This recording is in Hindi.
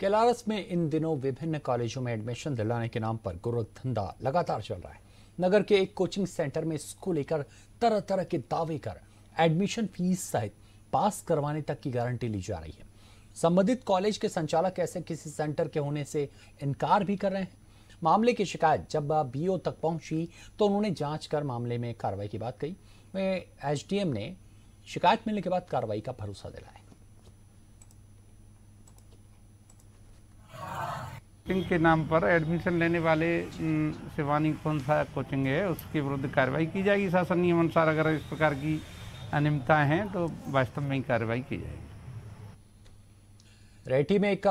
कैलारस में इन दिनों विभिन्न कॉलेजों में एडमिशन दिलाने के नाम पर धंधा लगातार चल रहा है नगर के एक कोचिंग सेंटर में इसको लेकर तरह तरह के दावे कर एडमिशन फीस सहित पास करवाने तक की गारंटी ली जा रही है संबंधित कॉलेज के संचालक ऐसे किसी सेंटर के होने से इनकार भी कर रहे हैं मामले की शिकायत जब बीओ तक पहुंची तो उन्होंने जांच कर मामले में कार्रवाई की बात कही एच एसडीएम ने शिकायत मिलने के बाद कार्रवाई का भरोसा दिलाया कोचिंग के नाम पर एडमिशन लेने वाले शिवानी कौन सा कोचिंग है उसके विरुद्ध कार्रवाई की जाएगी शासन नियम अनुसार अगर इस प्रकार की अनियमितताएं हैं तो वास्तव में कार्रवाई की जाएगी रेटी में